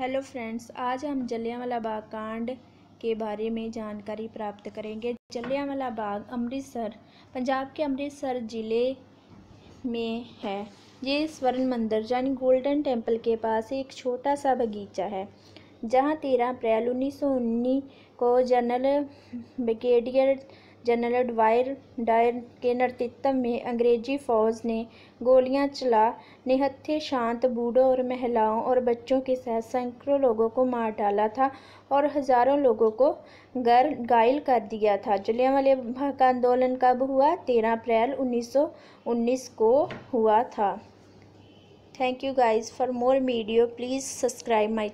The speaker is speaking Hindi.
हेलो फ्रेंड्स आज हम जलियावाला बाग कांड के बारे में जानकारी प्राप्त करेंगे जलियावाला बाग अमृतसर पंजाब के अमृतसर ज़िले में है ये स्वर्ण मंदिर यानी गोल्डन टेम्पल के पास एक छोटा सा बगीचा है जहाँ तेरह अप्रैल उन्नीस को general brigadier general Dyer Dyer के नेतृत्व में अंग्रेजी फ़ौज ने गोलियां चला निहत्थे शांत बूढ़ों और महिलाओं और बच्चों के साथ सैकड़ों लोगों को मार डाला था और हज़ारों लोगों को घर घायल कर दिया था जलियांवाले बाग आंदोलन कब हुआ तेरह अप्रैल 1919 को हुआ था thank you guys for more video please subscribe my